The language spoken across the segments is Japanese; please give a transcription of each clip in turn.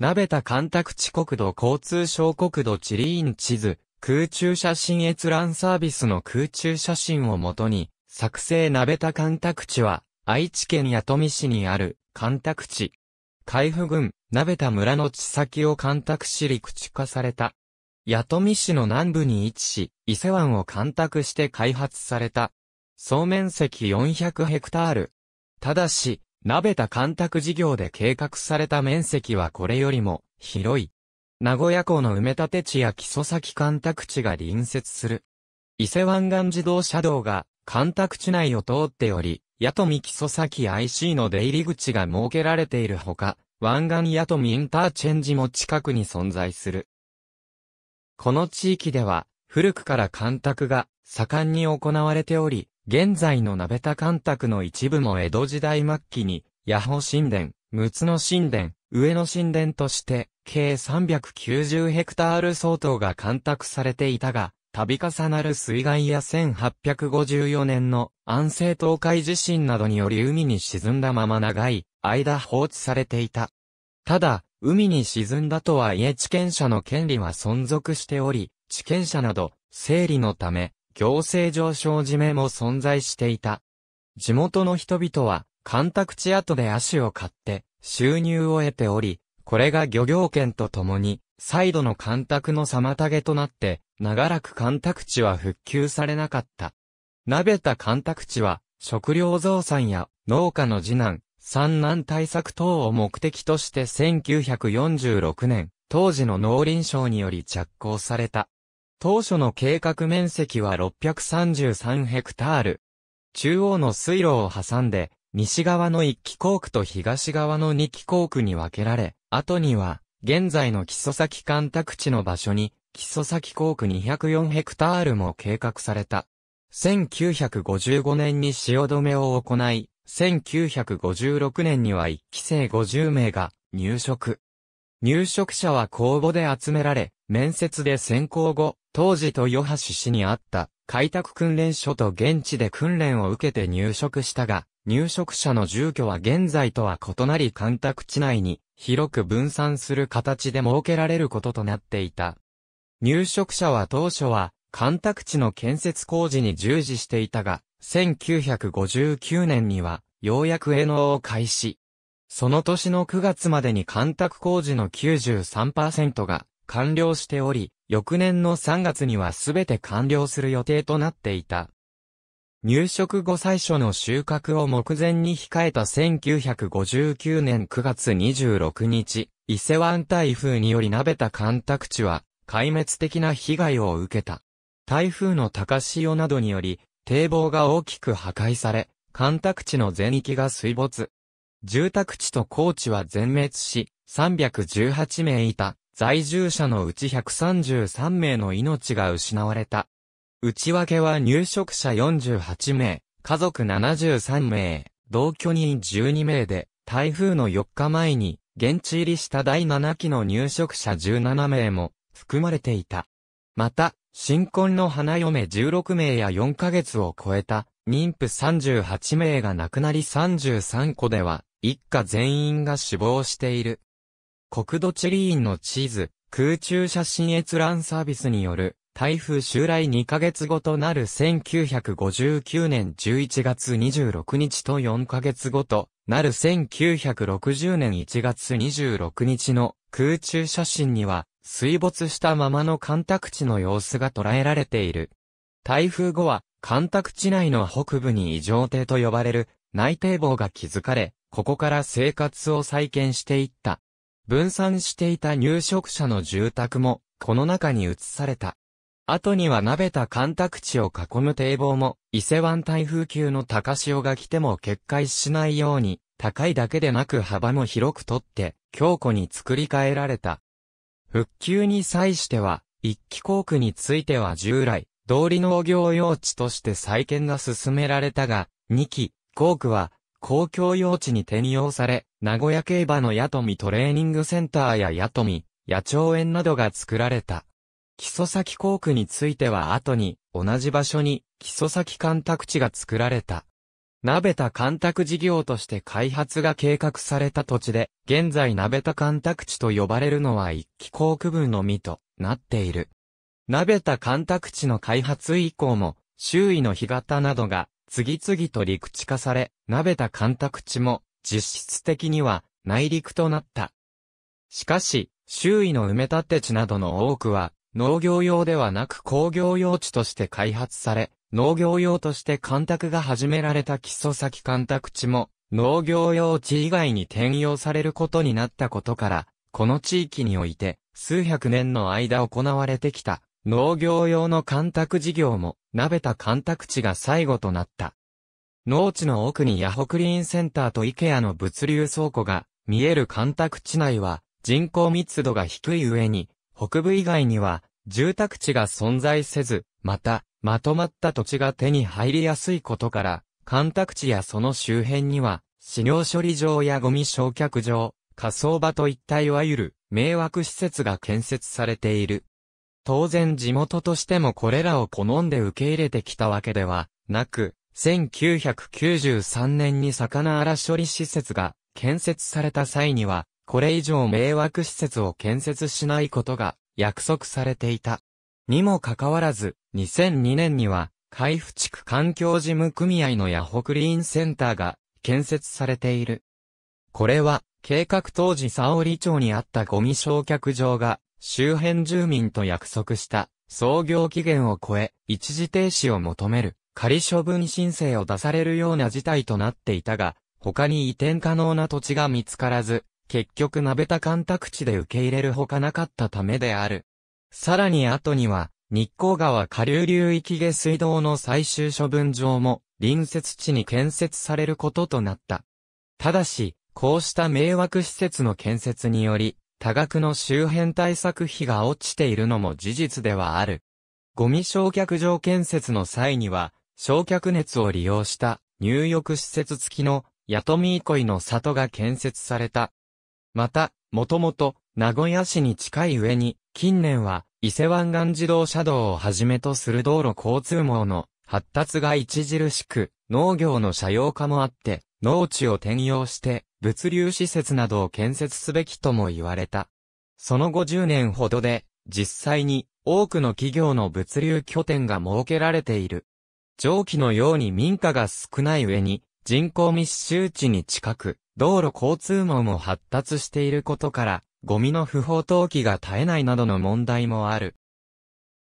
鍋田干拓地国土交通省国土地理院地図、空中写真閲覧サービスの空中写真をもとに、作成鍋田干拓地は、愛知県弥富市にある干拓地。海部郡、鍋田村の地先を干拓し陸地化された。弥富市の南部に位置し、伊勢湾を干拓して開発された。総面積400ヘクタール。ただし、鍋田干拓事業で計画された面積はこれよりも広い。名古屋港の埋め立て地や木曽崎干拓地が隣接する。伊勢湾岸自動車道が干拓地内を通っており、八富木曽崎 IC の出入り口が設けられているほか、湾岸八富インターチェンジも近くに存在する。この地域では、古くから干拓が盛んに行われており、現在の鍋田干拓の一部も江戸時代末期に、八保神殿、六つの神殿、上野神殿として、計390ヘクタール相当が干拓されていたが、度重なる水害や1854年の安政東海地震などにより海に沈んだまま長い間放置されていた。ただ、海に沈んだとはいえ地権者の権利は存続しており、地権者など整理のため行政上昇締めも存在していた。地元の人々は、干拓地跡で足を買って、収入を得ており、これが漁業権とともに、再度の干拓の妨げとなって、長らく干拓地は復旧されなかった。なべた干拓地は、食料増産や農家の次男、産難対策等を目的として1946年、当時の農林省により着工された。当初の計画面積は633ヘクタール。中央の水路を挟んで、西側の1機構区と東側の2機構区に分けられ、後には、現在の木曽崎干拓地の場所に、木曽崎航区204ヘクタールも計画された。1955年に止めを行い、1956年には1期生50名が入職。入職者は公募で集められ、面接で選考後、当時豊橋市にあった開拓訓練所と現地で訓練を受けて入植したが、入植者の住居は現在とは異なり干拓地内に広く分散する形で設けられることとなっていた。入植者は当初は干拓地の建設工事に従事していたが、1959年にはようやく営農を開始。その年の9月までに干拓工事の93%が完了しており、翌年の3月には全て完了する予定となっていた。入植後最初の収穫を目前に控えた1959年9月26日、伊勢湾台風により鍋田干拓地は壊滅的な被害を受けた。台風の高潮などにより、堤防が大きく破壊され、干拓地の全域が水没。住宅地と高地は全滅し、318名いた在住者のうち133名の命が失われた。内訳は入植者48名、家族73名、同居人12名で、台風の4日前に、現地入りした第7期の入植者17名も、含まれていた。また、新婚の花嫁16名や4ヶ月を超えた、妊婦38名が亡くなり33個では、一家全員が死亡している。国土地理院の地図、空中写真閲覧サービスによる、台風襲来2ヶ月後となる1959年11月26日と4ヶ月後となる1960年1月26日の空中写真には水没したままの干拓地の様子が捉えられている。台風後は干拓地内の北部に異常堤と呼ばれる内堤防が築かれ、ここから生活を再建していった。分散していた入植者の住宅も、この中に移された。後には鍋田た干拓地を囲む堤防も、伊勢湾台風級の高潮が来ても決壊しないように、高いだけでなく幅も広くとって、強固に作り変えられた。復旧に際しては、一気工区については従来、通り農業用地として再建が進められたが、二気工区は、公共用地に転用され、名古屋競馬のヤトミトレーニングセンターやヤトミ、野鳥園などが作られた。木曽崎校区については後に、同じ場所に、木曽崎干拓地が作られた。鍋田干拓事業として開発が計画された土地で、現在鍋田干拓地と呼ばれるのは一気校区分のみとなっている。鍋田干拓地の開発以降も、周囲の干潟などが次々と陸地化され、鍋田干拓地も、実質的には内陸となった。しかし、周囲の埋め立て地などの多くは、農業用ではなく工業用地として開発され、農業用として干拓が始められた基礎先干拓地も、農業用地以外に転用されることになったことから、この地域において、数百年の間行われてきた、農業用の干拓事業も、鍋田干拓地が最後となった。農地の奥にヤホクリーンセンターとイケアの物流倉庫が見える干拓地内は人口密度が低い上に、北部以外には住宅地が存在せず、また、まとまった土地が手に入りやすいことから、干拓地やその周辺には、飼料処理場やゴミ焼却場、火葬場といったいわゆる迷惑施設が建設されている。当然地元としてもこれらを好んで受け入れてきたわけではなく、1993年に魚荒処理施設が建設された際には、これ以上迷惑施設を建設しないことが約束されていた。にもかかわらず、2002年には、海部地区環境事務組合のヤホクリーンセンターが建設されている。これは、計画当時沙織町にあったゴミ焼却場が周辺住民と約束した創業期限を超え、一時停止を求める仮処分申請を出されるような事態となっていたが、他に移転可能な土地が見つからず、結局鍋田干拓地で受け入れるほかなかったためである。さらに後には、日光川下流流域下水道の最終処分場も、隣接地に建設されることとなった。ただし、こうした迷惑施設の建設により、多額の周辺対策費が落ちているのも事実ではある。ゴミ焼却場建設の際には、焼却熱を利用した入浴施設付きのヤトミーの里が建設された。また、もともと名古屋市に近い上に、近年は伊勢湾岸自動車道をはじめとする道路交通網の発達が著しく、農業の社用化もあって、農地を転用して物流施設などを建設すべきとも言われた。その5 0年ほどで、実際に多くの企業の物流拠点が設けられている。上記のように民家が少ない上に、人口密集地に近く、道路交通網も発達していることから、ゴミの不法投棄が絶えないなどの問題もある。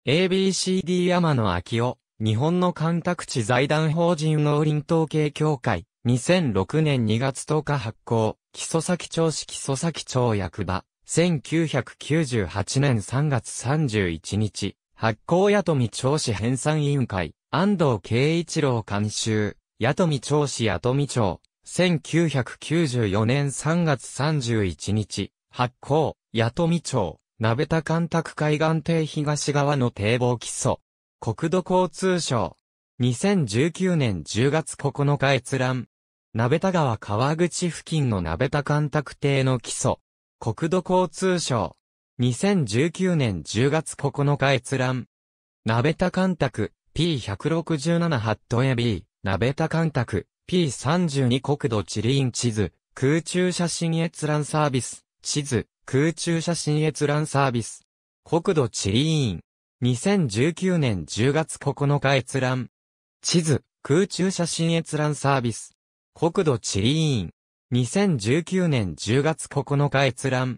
ABCD 山野秋夫、日本の干拓地財団法人農林統計協会、2006年2月10日発行、木曽崎町市木曽崎町役場、1998年3月31日、発行八富町市編纂委員会、安藤慶一郎監修、八富町市八富町、1994年3月31日、発行、八富町、鍋田干拓海岸堤東側の堤防基礎、国土交通省、2019年10月9日閲覧。鍋田川川口付近の鍋田干拓艇の基礎。国土交通省。2019年10月9日閲覧。鍋田干拓 P167 ハットエビ鍋田干拓 P32 国土地理院地図。空中写真閲覧サービス。地図。空中写真閲覧サービス。国土地理院。2019年10月9日閲覧。地図、空中写真閲覧サービス。国土地理委員。2019年10月9日閲覧。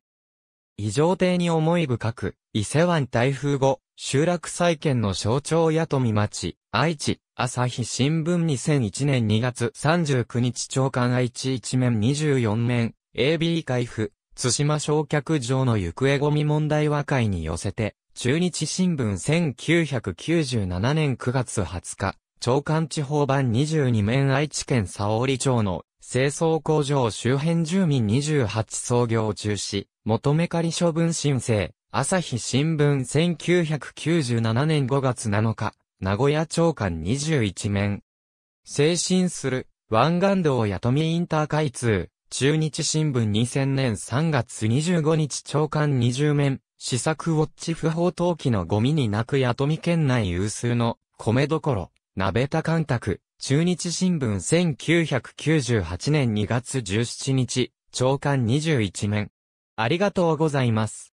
異常艇に思い深く、伊勢湾台風後、集落再建の象徴や富町、愛知、朝日新聞2001年2月39日長官愛知1面24面、AB 開封、津島焼却場の行方ゴミ問題和解に寄せて、中日新聞1997年9月20日、長官地方版22面愛知県沙織町の清掃工場周辺住民28創業中止、求め借り処分申請、朝日新聞1997年5月7日、名古屋長官21面。精神する、湾岸道や富インター開通、中日新聞2000年3月25日長官20面、試作ウォッチ不法投棄のゴミに泣くや富県内有数の米どころ。鍋田監督、中日新聞1998年2月17日、長官21面。ありがとうございます。